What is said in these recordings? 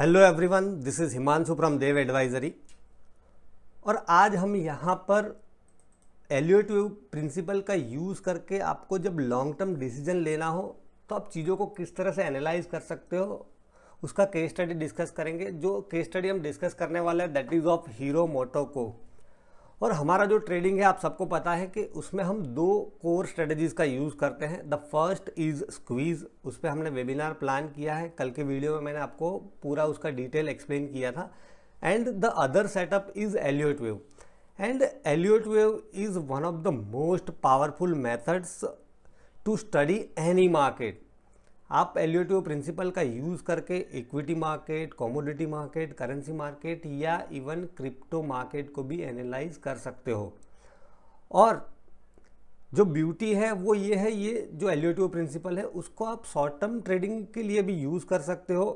Hello everyone this is Himanshu from Dev advisory और आज हम यहाँ पर एल्यूटिव प्रिंसिपल का यूज़ करके आपको जब लॉन्ग टर्म डिसीजन लेना हो तो आप चीज़ों को किस तरह से एनालाइज कर सकते हो उसका केस स्टडी डिस्कस करेंगे जो केस स्टडी हम डिस्कस करने वाले हैं that is of Hero Moto को और हमारा जो ट्रेडिंग है आप सबको पता है कि उसमें हम दो कोर स्ट्रेटजीज़ का यूज़ करते हैं द फर्स्ट इज़ स्क्वीज़ उस पर हमने वेबिनार प्लान किया है कल के वीडियो में मैंने आपको पूरा उसका डिटेल एक्सप्लेन किया था and the other setup is Elliott wave and Elliott wave is one of the most powerful methods to study any market आप एल्यूटिव प्रिंसिपल e का यूज़ करके equity market commodity market currency market या even crypto market को भी analyse कर सकते हो और जो ब्यूटी है वो ये है ये जो एल्यूटिव प्रिंसिपल e है उसको आप शॉर्ट टर्म ट्रेडिंग के लिए भी यूज़ कर सकते हो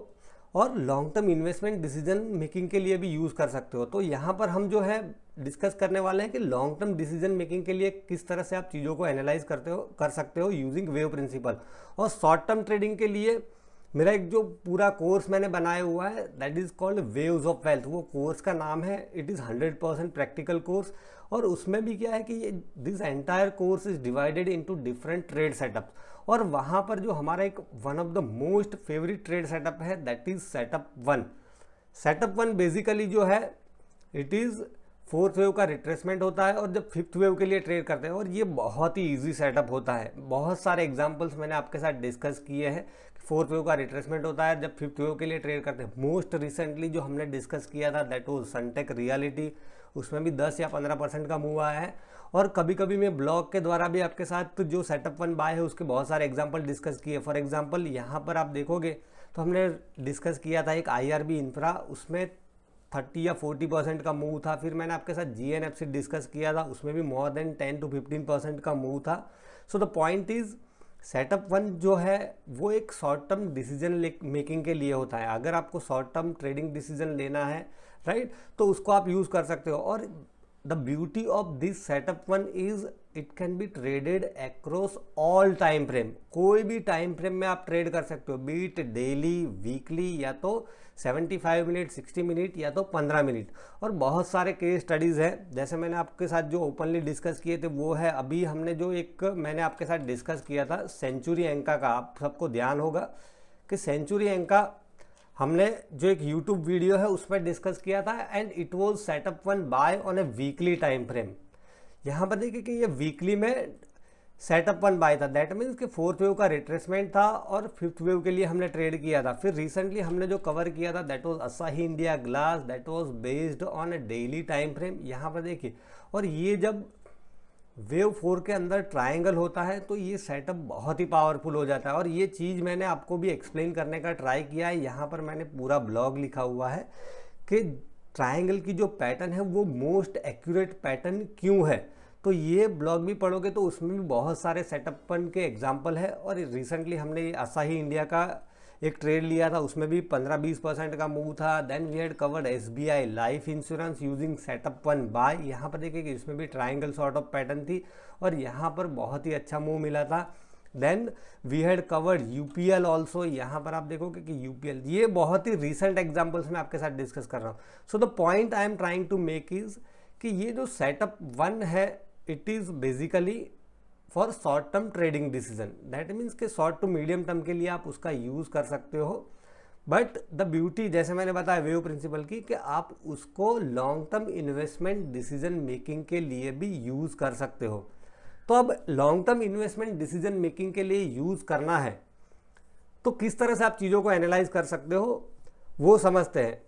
और long term investment decision making के लिए भी यूज़ कर सकते हो तो यहाँ पर हम जो है डिस्कस करने वाले हैं कि लॉन्ग टर्म डिसीजन मेकिंग के लिए किस तरह से आप चीज़ों को एनालाइज करते हो कर सकते हो यूजिंग वेव प्रिंसिपल और शॉर्ट टर्म ट्रेडिंग के लिए मेरा एक जो पूरा कोर्स मैंने बनाया हुआ है that is called waves of wealth वो कोर्स का नाम है it is hundred percent practical course और उसमें भी क्या है कि ये this entire course is divided into different trade setups और वहाँ पर जो हमारा एक one of the most favourite trade setup है that is setup one setup one basically जो है इट इज़ फोर्थ वेव का रिट्रेसमेंट होता है और जब फिफ्थ वेव के लिए ट्रेड करते हैं और ये बहुत ही इजी सेटअप होता है बहुत सारे एग्जांपल्स मैंने आपके साथ डिस्कस किए हैं कि फोर्थ वेव का रिट्रेसमेंट होता है जब फिफ्थ वेव के लिए ट्रेड करते हैं मोस्ट रिसेंटली जो हमने डिस्कस किया था दैट वॉज सनटेक रियलिटी उसमें भी दस या पंद्रह परसेंट का मूव आया है और कभी कभी मैं ब्लॉग के द्वारा भी आपके साथ जो सेटअप वन बाय है उसके बहुत सारे एग्जाम्पल डिस्कस किए फॉर एग्जाम्पल यहाँ पर आप देखोगे तो हमने डिस्कस किया था एक आई इंफ्रा उसमें थर्टी या फोर्टी परसेंट का मूव था फिर मैंने आपके साथ जी एन एफ डिस्कस किया था उसमें भी more than ten to fifteen percent का मूव था so the point is setup one जो है वो एक शॉर्ट टर्म डिसीजन मेकिंग के लिए होता है अगर आपको शॉर्ट टर्म ट्रेडिंग डिसीजन लेना है राइट तो उसको आप यूज़ कर सकते हो और the beauty of this setup one is it can be traded across all time frame कोई भी टाइम फ्रेम में आप ट्रेड कर सकते हो बीट डेली वीकली या तो 75 मिनट 60 मिनट या तो 15 मिनट और बहुत सारे केस स्टडीज़ हैं जैसे मैंने आपके साथ जो ओपनली डिस्कस किए थे वो है अभी हमने जो एक मैंने आपके साथ डिस्कस किया था सेंचुरी एंका का आप सबको ध्यान होगा कि सेंचुरी एंका हमने जो एक यूट्यूब वीडियो है उसमें डिस्कस किया था and it was setup one by on a weekly time frame यहाँ पर देखिए कि ये वीकली में सेटअप वन बाय था दैट मीन्स कि फोर्थ वेव का रिट्रेसमेंट था और फिफ्थ वेव के लिए हमने ट्रेड किया था फिर रिसेंटली हमने जो कवर किया था that was Asahi India Glass that was based on a daily time frame यहाँ पर देखिए और ये जब वेव फोर के अंदर ट्रायंगल होता है तो ये सेटअप बहुत ही पावरफुल हो जाता है और ये चीज़ मैंने आपको भी एक्सप्लेन करने का ट्राई किया है यहाँ पर मैंने पूरा ब्लॉग लिखा हुआ है कि ट्रायंगल की जो पैटर्न है वो मोस्ट एक्यूरेट पैटर्न क्यों है तो ये ब्लॉग भी पढ़ोगे तो उसमें भी बहुत सारे सेटअपन के एग्जाम्पल है और रिसेंटली हमने आसाही इंडिया का एक ट्रेड लिया था उसमें भी 15-20 परसेंट का मूव था then we had covered S B I life insurance using setup one by यहाँ पर देखिए कि इसमें भी ट्राइंगल सॉर्ट ऑफ पैटर्न थी और यहाँ पर बहुत ही अच्छा मूव मिला था then we had covered U P L also यहाँ पर आप देखोगे कि यू पी एल ये बहुत ही रिसेंट एग्जाम्पल्स मैं आपके साथ डिस्कस कर रहा हूँ so the point I am trying to make is कि ये जो सेटअप वन है it is basically for short term trading decision that means के शॉर्ट टू मीडियम टर्म के लिए आप उसका यूज़ कर सकते हो बट द ब्यूटी जैसे मैंने बताया वेव प्रिंसिपल की कि आप उसको long term investment decision making के लिए भी यूज़ कर सकते हो तो अब long term investment decision making के लिए यूज़ करना है तो किस तरह से आप चीज़ों को एनालाइज कर सकते हो वो समझते हैं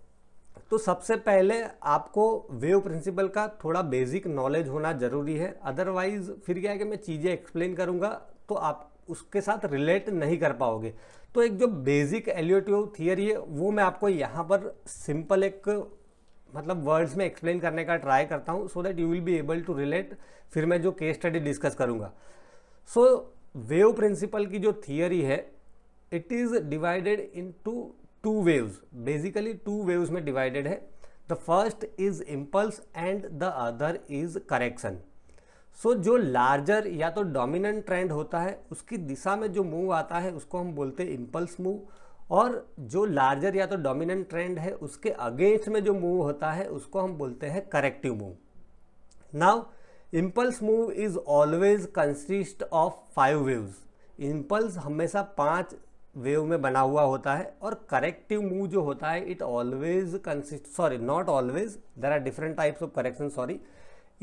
तो सबसे पहले आपको वेव प्रिंसिपल का थोड़ा बेसिक नॉलेज होना ज़रूरी है अदरवाइज़ फिर क्या है कि मैं चीज़ें एक्सप्लेन करूँगा तो आप उसके साथ रिलेट नहीं कर पाओगे तो एक जो बेसिक एलियोटिव थियरी है वो मैं आपको यहाँ पर सिंपल एक मतलब वर्ड्स में एक्सप्लेन करने का ट्राई करता हूँ so that you will be able to relate फिर मैं जो केस स्टडी डिस्कस करूँगा सो वेव प्रिंसिपल की जो थियरी है it is divided into two waves basically two waves में डिवाइडेड है the first is impulse and the other is correction so जो लार्जर या तो डोमिनेंट ट्रेंड होता है उसकी दिशा में जो मूव आता है उसको हम बोलते हैं इम्पल्स मूव और जो लार्जर या तो डोमिनेंट ट्रेंड है उसके अगेंस्ट में जो मूव होता है उसको हम बोलते हैं corrective move now impulse move is always consist of five waves impulse हमेशा पांच वेव में बना हुआ होता है और करेक्टिव मूव जो होता है it always consist sorry not always there are different types of correction sorry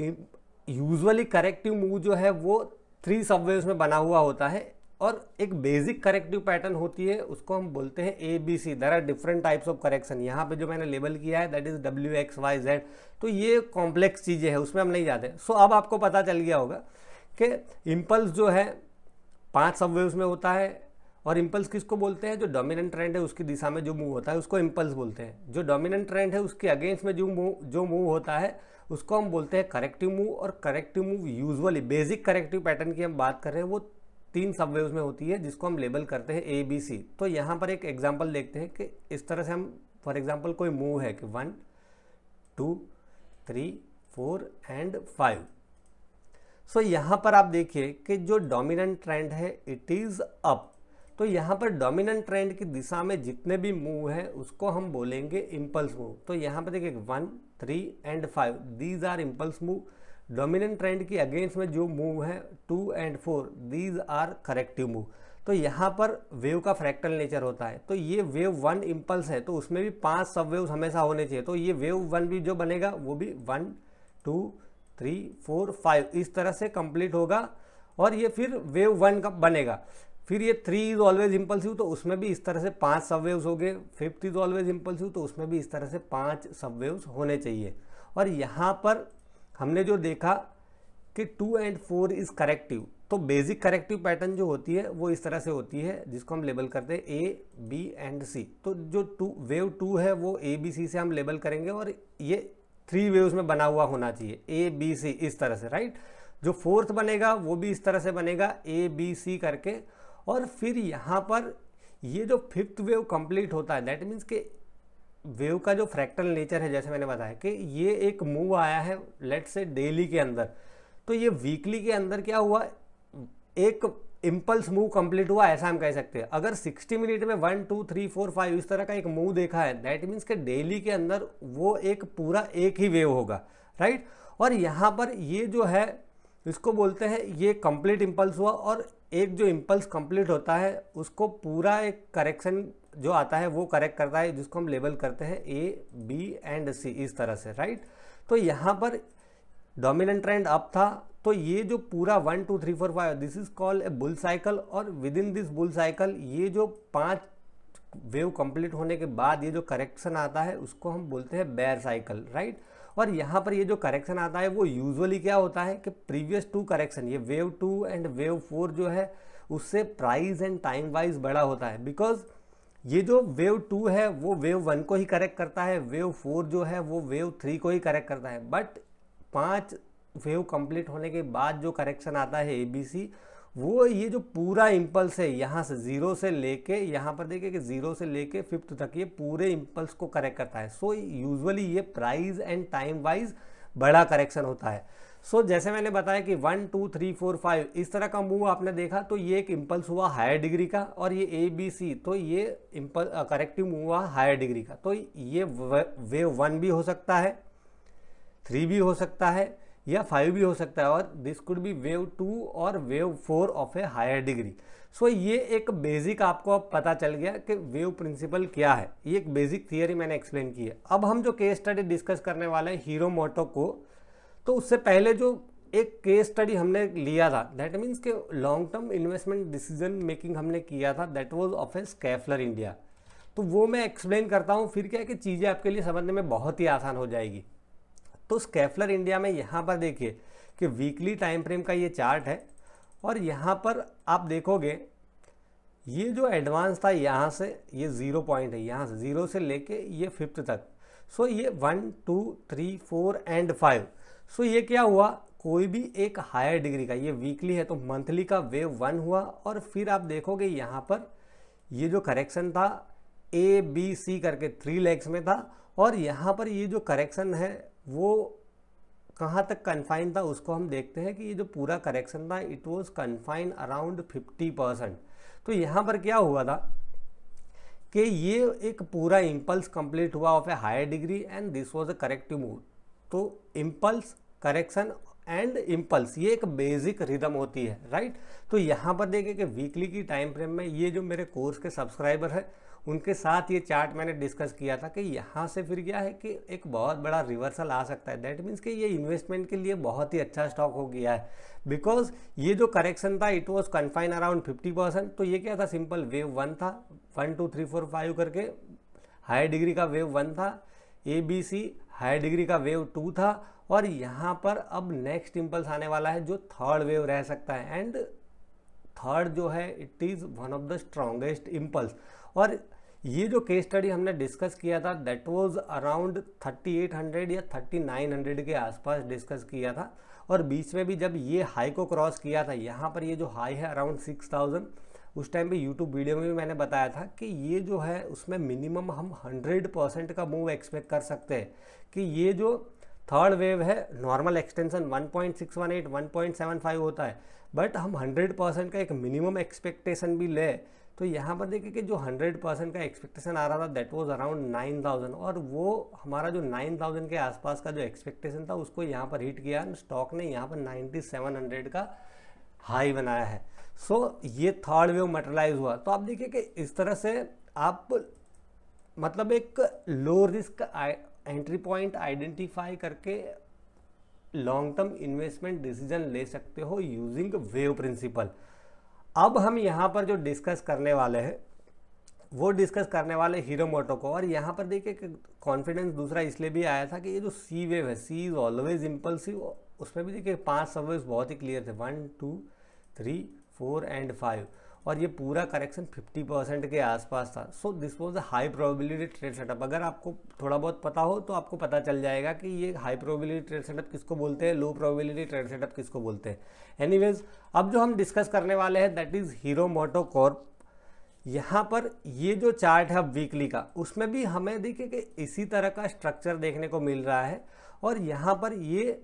usually corrective move जो है वो थ्री सब वेव्स में बना हुआ होता है और एक बेसिक करेक्टिव पैटर्न होती है उसको हम बोलते हैं A B C there are different types of correction यहाँ पे जो मैंने लेबल किया है that is W X Y Z तो ये कॉम्प्लेक्स चीज़ें हैं उसमें हम नहीं जाते सो so, अब आपको पता चल गया होगा कि इम्पल्स जो है पांच सबवेव्स में होता है और इम्पल्स किसको बोलते हैं जो डोमिनेंट ट्रेंड है उसकी दिशा में जो मूव होता है उसको इम्पल्स बोलते हैं जो डोमिनेंट ट्रेंड है उसके अगेंस्ट में जो मूव जो मूव होता है उसको हम बोलते हैं करेक्टिव मूव और corrective move usually basic corrective pattern की हम बात कर रहे हैं वो तीन सब वेव्स में होती है जिसको हम लेबल करते हैं ए बी सी तो यहाँ पर एक एग्जाम्पल देखते हैं कि इस तरह से हम फॉर एग्जाम्पल कोई मूव है कि one two three four and five so यहाँ पर आप देखिए कि जो डोमिनेंट ट्रेंड है इट इज़ अप तो यहाँ पर डोमिनेंट ट्रेंड की दिशा में जितने भी मूव हैं उसको हम बोलेंगे इम्पल्स मूव तो यहाँ पर देखिए one three and five these are impulse move dominant trend की अगेंस्ट में जो मूव है two and four these are corrective move तो यहाँ पर वेव का फ्रैक्टल नेचर होता है तो ये वेव वन इम्पल्स है तो उसमें भी पांच सब वेव हमेशा होने चाहिए तो ये वेव वन भी जो बनेगा वो भी one two three four five इस तरह से कंप्लीट होगा और ये फिर वेव वन का बनेगा फिर ये थ्री इज ऑलवेज इम्पल्सिव तो उसमें भी इस तरह से पांच सब वेव्स हो गए फिफ्थ इज ऑलवेज इम्पल्सिव तो उसमें भी इस तरह से पांच सब वेव्स होने चाहिए और यहाँ पर हमने जो देखा कि two and four is corrective तो बेसिक करेक्टिव पैटर्न जो होती है वो इस तरह से होती है जिसको हम लेबल करते हैं ए बी एंड सी तो जो टू वेव टू है वो ए बी सी से हम लेबल करेंगे और ये थ्री वेव्स में बना हुआ होना चाहिए ए बी सी इस तरह से राइट जो फोर्थ बनेगा वो भी इस तरह से बनेगा ए बी सी करके और फिर यहाँ पर ये जो फिफ्थ वेव कंप्लीट होता है दैट मीन्स के वेव का जो फ्रैक्टल नेचर है जैसे मैंने बताया कि ये एक मूव आया है लेट से डेली के अंदर तो ये वीकली के अंदर क्या हुआ एक इम्पल्स मूव कंप्लीट हुआ ऐसा हम कह सकते हैं अगर 60 मिनट में one two three four five इस तरह का एक मूव देखा है दैट मीन्स के डेली के अंदर वो एक पूरा एक ही वेव होगा राइट और यहाँ पर ये जो है इसको बोलते हैं ये कंप्लीट इम्पल्स हुआ और एक जो इम्पल्स कंप्लीट होता है उसको पूरा एक करेक्शन जो आता है वो करेक्ट करता है जिसको हम लेबल करते हैं ए बी एंड सी इस तरह से राइट तो यहाँ पर डोमिनेंट ट्रेंड अप था तो ये जो पूरा one two three four five this is called a bull cycle और within this bull cycle ये जो पांच वेव कंप्लीट होने के बाद ये जो करेक्शन आता है उसको हम बोलते हैं बेयर साइकिल राइट right? और यहाँ पर ये जो करेक्शन आता है वो यूजुअली क्या होता है कि प्रीवियस टू करेक्शन ये wave two and wave four जो है उससे प्राइस एंड टाइम वाइज बड़ा होता है बिकॉज ये जो वेव टू है वो वेव वन को ही करेक्ट करता है वेव फोर जो है वो वेव थ्री को ही करेक्ट करता है बट पाँच वेव कंप्लीट होने के बाद जो करेक्शन आता है ए बी सी वो ये जो पूरा इम्पल्स है यहाँ से ज़ीरो से लेके यहाँ पर देखिए कि ज़ीरो से लेके फिफ्थ तक ये पूरे इम्पल्स को करेक्ट करता है सो so, यूजुअली ये प्राइस एंड टाइम वाइज बड़ा करेक्शन होता है सो so, जैसे मैंने बताया कि one two three four five इस तरह का मूव आपने देखा तो ये एक इम्पल्स हुआ हायर डिग्री का और ये ए बी सी तो ये इम्पल करेक्टिव मूव हुआ हायर डिग्री का तो ये वेव वन भी हो सकता है थ्री भी हो सकता है या फाइव भी हो सकता है और this could be wave two और wave four of a higher degree so ये एक बेसिक आपको अब पता चल गया कि वेव प्रिंसिपल क्या है ये एक बेसिक थियरी मैंने एक्सप्लेन की है अब हम जो केस स्टडी डिस्कस करने वाले हैं हीरो मोटो को तो उससे पहले जो एक केस स्टडी हमने लिया था दैट मीन्स के long term investment decision making हमने किया था that was of a Schaeffler India तो वो मैं एक्सप्लेन करता हूँ फिर क्या है कि चीज़ें आपके लिए समझने में बहुत ही आसान हो जाएगी तो स्कैफलर इंडिया में यहाँ पर देखिए कि वीकली टाइम फ्रेम का ये चार्ट है और यहाँ पर आप देखोगे ये जो एडवांस था यहाँ से ये ज़ीरो पॉइंट है यहाँ से ज़ीरो से लेके ये फिफ्थ तक सो ये one two three four and five so ये क्या हुआ कोई भी एक हायर डिग्री का ये वीकली है तो मंथली का वेव वन हुआ और फिर आप देखोगे यहाँ पर ये जो करेक्शन था ए बी सी करके थ्री लेग्स में था और यहाँ पर ये जो करेक्शन है वो कहाँ तक कन्फाइन था उसको हम देखते हैं कि ये जो पूरा करेक्शन था it was confine around 50 percent तो यहाँ पर क्या हुआ था कि ये एक पूरा इम्पल्स कंप्लीट हुआ of a higher degree and this was a corrective move तो इम्पल्स करेक्शन एंड इम्पल्स ये एक बेसिक रिदम होती है राइट तो यहाँ पर देखें कि वीकली की टाइम फ्रेम में ये जो मेरे कोर्स के सब्सक्राइबर है उनके साथ ये चार्ट मैंने डिस्कस किया था कि यहाँ से फिर क्या है कि एक बहुत बड़ा रिवर्सल आ सकता है दैट मीन्स कि ये इन्वेस्टमेंट के लिए बहुत ही अच्छा स्टॉक हो गया है बिकॉज ये जो करेक्शन था it was confine around fifty percent तो ये क्या था सिंपल वेव वन था one two three four five करके हाई डिग्री का वेव वन था A B C high degree का वेव टू था और यहाँ पर अब नेक्स्ट इम्पल्स आने वाला है जो थर्ड वेव रह सकता है एंड थर्ड जो है it is one of the strongest impulse और ये जो केस स्टडी हमने डिस्कस किया था दैट वाज अराउंड 3800 या 3900 के आसपास डिस्कस किया था और बीच में भी जब ये हाई को क्रॉस किया था यहाँ पर ये जो हाई है अराउंड 6000 उस टाइम पे यूट्यूब वीडियो में भी मैंने बताया था कि ये जो है उसमें मिनिमम हम 100 परसेंट का मूव एक्सपेक्ट कर सकते हैं कि ये जो थर्ड वेव है नॉर्मल एक्सटेंशन 1.618 1.75 होता है बट हम 100 परसेंट का एक मिनिमम एक्सपेक्टेशन भी लें तो यहाँ पर देखिए कि जो 100 परसेंट का एक्सपेक्टेशन आ रहा था दैट वाज अराउंड 9000 और वो हमारा जो 9000 के आसपास का जो एक्सपेक्टेशन था उसको यहाँ पर हिट किया स्टॉक ने यहाँ पर 9700 का हाई बनाया है सो so, ये थर्ड वेव मटेलाइज हुआ तो आप देखिए कि इस तरह से आप मतलब एक low risk entry point identify करके लॉन्ग टर्म इन्वेस्टमेंट डिसीजन ले सकते हो यूजिंग वेव प्रिंसिपल अब हम यहाँ पर जो डिस्कस करने वाले हैं वो डिस्कस करने वाले हीरो मोटो को और यहाँ पर देखिए कॉन्फिडेंस दूसरा इसलिए भी आया था कि ये जो सी वेव है सी इज़ ऑलवेज इम्पल्सिव उसमें भी देखिए पांच सबवेज बहुत ही क्लियर थे one two three four and five और ये पूरा करेक्शन 50 परसेंट के आसपास था so this was a high probability trade setup अगर आपको थोड़ा बहुत पता हो तो आपको पता चल जाएगा कि ये हाई प्रोबेबिलिटी ट्रेड सेटअप किसको बोलते हैं लो प्रोबेबिलिटी ट्रेड सेटअप किसको बोलते हैं एनीवेज अब जो हम डिस्कस करने वाले हैं that is Hero MotoCorp यहाँ पर ये जो चार्ट है वीकली का उसमें भी हमें देखिए कि इसी तरह का स्ट्रक्चर देखने को मिल रहा है और यहाँ पर ये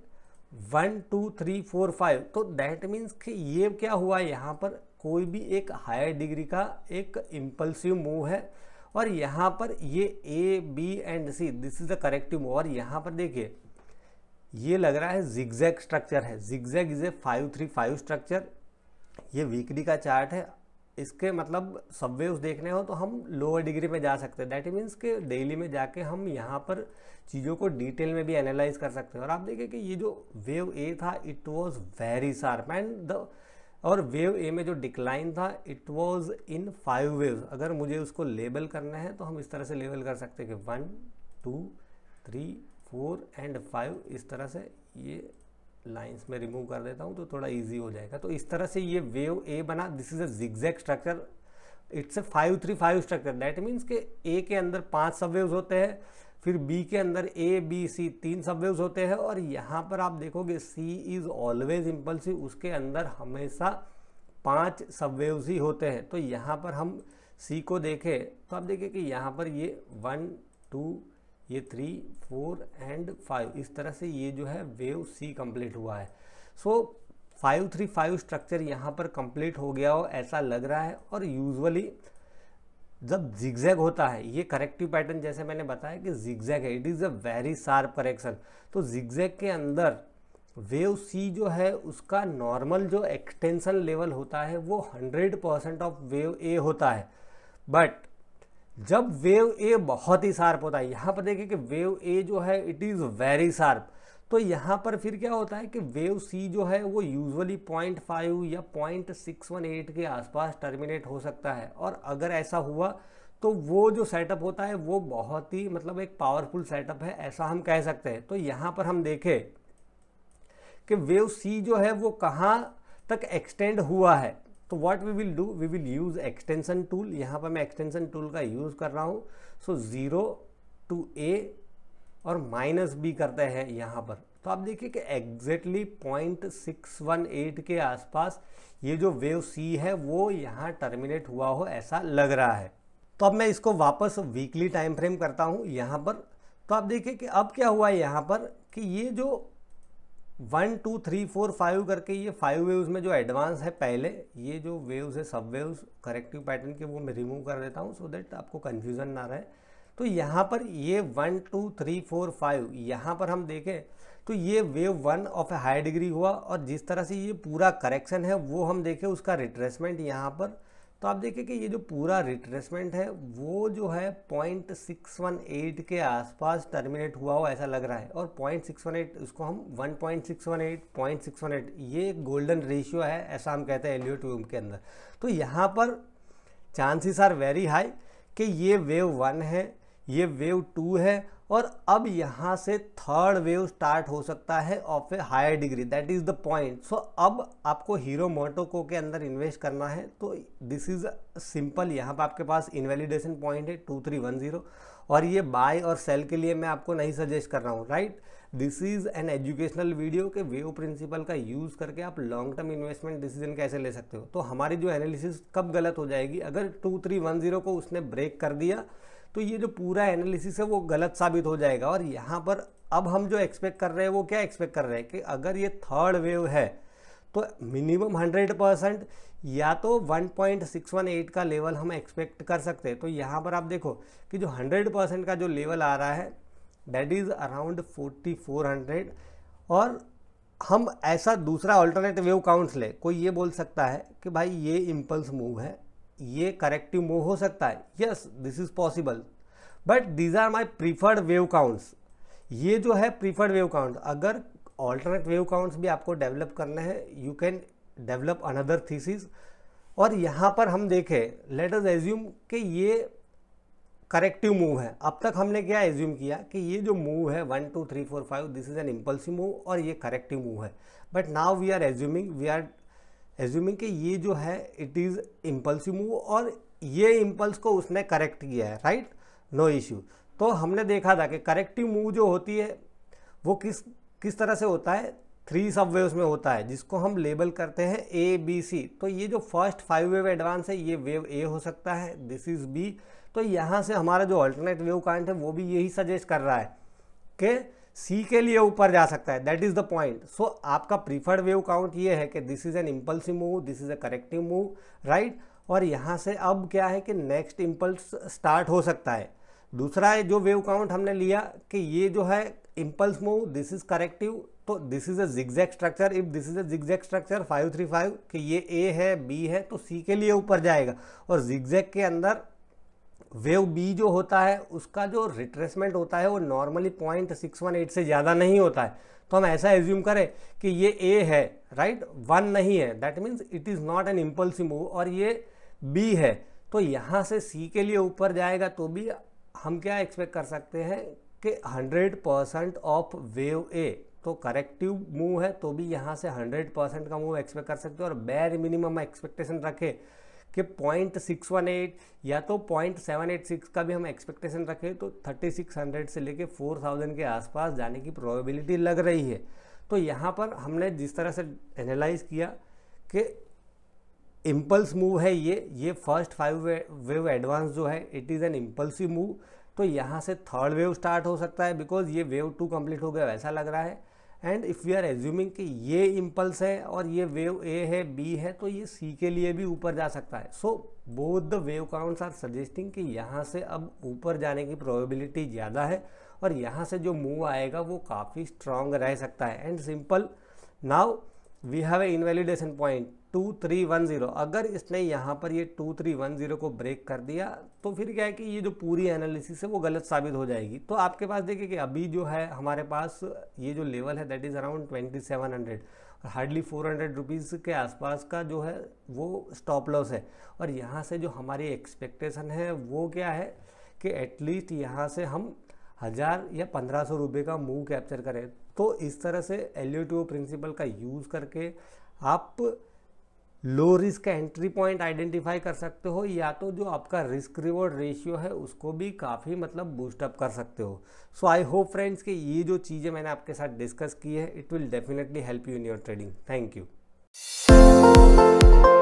one two three four five तो दैट मीन्स कि ये क्या हुआ यहाँ पर कोई भी एक हायर डिग्री का एक इम्पल्सिव मूव है और यहाँ पर ये A B and C this is the corrective move और यहाँ पर देखिए ये लग रहा है जिगजैग स्ट्रक्चर है zigzag is a five three five structure ये वीकली का चार्ट है इसके मतलब सबवेव्स देखने हो तो हम लोअर डिग्री में जा सकते हैं दैट मीन्स के डेली में जाके हम यहाँ पर चीज़ों को डिटेल में भी एनालाइज कर सकते हैं और आप देखिए कि ये जो वेव ए था it was very sharp and the और वेव ए में जो डिक्लाइन था it was in five wave अगर मुझे उसको लेबल करना है तो हम इस तरह से लेबल कर सकते हैं कि one two three four and five इस तरह से ये लाइंस में रिमूव कर देता हूँ तो थोड़ा इजी हो जाएगा तो इस तरह से ये वेव ए बना this is a zigzag structure it's a five three five structure that means के ए के अंदर पांच सब वेव्स होते हैं फिर बी के अंदर ए बी सी तीन सबवेव्स होते हैं और यहाँ पर आप देखोगे सी इज ऑलवेज इम्पल्सिव उसके अंदर हमेशा पांच सबवेव्स ही होते हैं तो यहाँ पर हम सी को देखें तो आप देखिए कि यहाँ पर ये वन टू ये थ्री फोर एंड फाइव इस तरह से ये जो है वेव सी कंप्लीट हुआ है so five three five structure यहाँ पर कंप्लीट हो गया हो ऐसा लग रहा है और यूजली जब जिगजैग होता है ये करेक्टिव पैटर्न जैसे मैंने बताया कि जिगजैग है it is a very sharp correction तो जिगजैग के अंदर वेव सी जो है उसका नॉर्मल जो एक्सटेंशन लेवल होता है वो 100 परसेंट ऑफ वेव ए होता है बट जब वेव ए बहुत ही शार्प होता है यहाँ पर देखिए कि वेव ए जो है इट इज़ वेरी शार्प तो यहाँ पर फिर क्या होता है कि वेव सी जो है वो यूजुअली 0.5 या 0.618 के आसपास टर्मिनेट हो सकता है और अगर ऐसा हुआ तो वो जो सेटअप होता है वो बहुत ही मतलब एक पावरफुल सेटअप है ऐसा हम कह सकते हैं तो यहाँ पर हम देखें कि वेव सी जो है वो कहाँ तक एक्सटेंड हुआ है तो what we will do we will use extension tool यहाँ पर मैं एक्सटेंशन टूल का यूज़ कर रहा हूँ सो ज़ीरो टू ए और माइनस बी करते हैं यहाँ पर तो आप देखिए कि exactly point six one eight के आसपास ये जो वेव सी है वो यहाँ टर्मिनेट हुआ हो ऐसा लग रहा है तो अब मैं इसको वापस वीकली टाइम फ्रेम करता हूँ यहाँ पर तो आप देखिए कि अब क्या हुआ है यहाँ पर कि ये जो one two three four five करके ये फाइव वेव्स में जो एडवांस है पहले ये जो वेव्स है सब वेव्स करेक्टिव पैटर्न के वो मैं रिमूव कर देता हूँ सो देट आपको कन्फ्यूज़न ना रहे तो यहाँ पर ये one two three four five यहाँ पर हम देखें तो ये wave one of a high degree हुआ और जिस तरह से ये पूरा करेक्शन है वो हम देखें उसका रिट्रेसमेंट यहाँ पर तो आप देखें कि ये जो पूरा रिट्रेसमेंट है वो जो है पॉइंट सिक्स वन एट के आसपास टर्मिनेट हुआ हो ऐसा लग रहा है और पॉइंट सिक्स वन एट उसको हम one point six one eight point six one eight ये गोल्डन रेशियो है ऐसा हम कहते हैं एलियो ट्यूब के अंदर तो यहाँ पर चांसेस आर वेरी हाई कि ये वेव वन है ये वेव टू है और अब यहाँ से थर्ड वेव स्टार्ट हो सकता है of a higher degree that is the point so अब आपको हीरो मोटोको के अंदर इन्वेस्ट करना है तो दिस इज़ सिंपल यहाँ पर आपके पास इनवेलिडेशन पॉइंट है टू थ्री वन ज़ीरो और ये बाय और सेल के लिए मैं आपको नहीं सजेस्ट कर रहा हूँ right this is an educational video के वेव प्रिंसिपल का यूज़ करके आप लॉन्ग टर्म इन्वेस्टमेंट डिसीजन कैसे ले सकते हो तो हमारी जो एनालिसिस कब गलत हो जाएगी अगर टू थ्री वन ज़ीरो को उसने ब्रेक कर दिया तो ये जो पूरा एनालिसिस है वो गलत साबित हो जाएगा और यहाँ पर अब हम जो एक्सपेक्ट कर रहे हैं वो क्या एक्सपेक्ट कर रहे हैं कि अगर ये थर्ड वेव है तो मिनिमम 100 परसेंट या तो 1.618 का लेवल हम एक्सपेक्ट कर सकते हैं तो यहाँ पर आप देखो कि जो 100 परसेंट का जो लेवल आ रहा है दैट इज़ अराउंड 4400 और हम ऐसा दूसरा ऑल्टरनेट वेव काउंट्स ले कोई ये बोल सकता है कि भाई ये इम्पल्स मूव है ये करेक्टिव मूव हो सकता है yes this is possible but these are my preferred wave counts ये जो है प्रीफर्ड वेव काउंट अगर ऑल्टरनेट वेव काउंट्स भी आपको डेवलप करने हैं you can develop another thesis और यहाँ पर हम देखें लेट अस एज्यूम कि ये करेक्टिव मूव है अब तक हमने क्या एज्यूम किया कि ये जो मूव है one two three four five this is an impulsive move और ये करेक्टिव मूव है but now we are assuming we are assuming कि ये जो है इट इज़ इम्पल्सिव मूव और ये इम्पल्स को उसने करेक्ट किया है राइट नो इश्यू तो हमने देखा था कि करेक्टिव मूव जो होती है वो किस किस तरह से होता है थ्री सब वेव्स में होता है जिसको हम लेबल करते हैं ए बी सी तो ये जो फर्स्ट फाइव वेव एडवांस है ये वेव ए हो सकता है दिस इज़ बी तो यहाँ से हमारा जो अल्टरनेट वेव कांट है वो भी यही सजेस्ट कर रहा है कि सी के लिए ऊपर जा सकता है that is the point so आपका प्रीफर्ड वेव काउंट ये है कि this is an impulsive move this is a corrective move right और यहाँ से अब क्या है कि नेक्स्ट इम्पल्स स्टार्ट हो सकता है दूसरा है जो वेव काउंट हमने लिया कि ये जो है impulse move this is corrective तो this is a zigzag structure if this is a zigzag structure five three five कि ये ए है बी है तो सी के लिए ऊपर जाएगा और जिग्जैक के अंदर वेव बी जो होता है उसका जो रिट्रेसमेंट होता है वो normally point six one eight से ज़्यादा नहीं होता है तो हम ऐसा एज्यूम करें कि ये ए है राइट right? वन नहीं है that means it is not an impulsive move और ये बी है तो यहाँ से सी के लिए ऊपर जाएगा तो भी हम क्या एक्सपेक्ट कर सकते हैं कि hundred percent of wave A तो करेक्टिव मूव है तो भी यहाँ से हंड्रेड परसेंट का मूव एक्सपेक्ट कर सकते हो और बैर मिनिमम एक्सपेक्टेशन रखें कि पॉइंट सिक्स वन एट या तो पॉइंट सेवन एट सिक्स का भी हम एक्सपेक्टेशन रखें तो थर्टी सिक्स हंड्रेड से लेके फोर थाउजेंड के आसपास जाने की प्रोबेबिलिटी लग रही है तो यहाँ पर हमने जिस तरह से एनालाइज किया कि इम्पल्स मूव है ये ये फर्स्ट फाइव वेव एडवांस जो है it is an impulsive move तो यहाँ से थर्ड वेव स्टार्ट हो सकता है बिकॉज ये वेव टू कम्प्लीट हो गया वैसा लग रहा है and if we are assuming कि ये इम्पल्स है और ये वेव ए है बी है तो ये सी के लिए भी ऊपर जा सकता है so both the wave counts are suggesting कि यहाँ से अब ऊपर जाने की प्रोबेबिलिटी ज़्यादा है और यहाँ से जो मूव आएगा वो काफ़ी स्ट्रांग रह सकता है and simple now we have a invalidation point two three one zero अगर इसने यहाँ पर ये टू थ्री वन ज़ीरो को ब्रेक कर दिया तो फिर क्या है कि ये जो पूरी एनालिसिस है वो गलत साबित हो जाएगी तो आपके पास देखिए कि अभी जो है हमारे पास ये जो लेवल है that is around twenty seven hundred और हार्डली फोर हंड्रेड रुपीज़ के आसपास का जो है वो स्टॉप लॉस है और यहाँ से जो हमारी एक्सपेक्टेशन है वो क्या है कि एटलीस्ट यहाँ से हम हज़ार या पंद्रह सौ रुपये का मूव कैप्चर करें तो इस तरह से एल यू प्रिंसिपल का यूज़ करके आप लो रिस्क का एंट्री पॉइंट आइडेंटिफाई कर सकते हो या तो जो आपका रिस्क रिवॉर्ड रेशियो है उसको भी काफ़ी मतलब बूस्टअप कर सकते हो सो आई होप फ्रेंड्स कि ये जो चीज़ें मैंने आपके साथ डिस्कस की है it will definitely help you in your trading thank you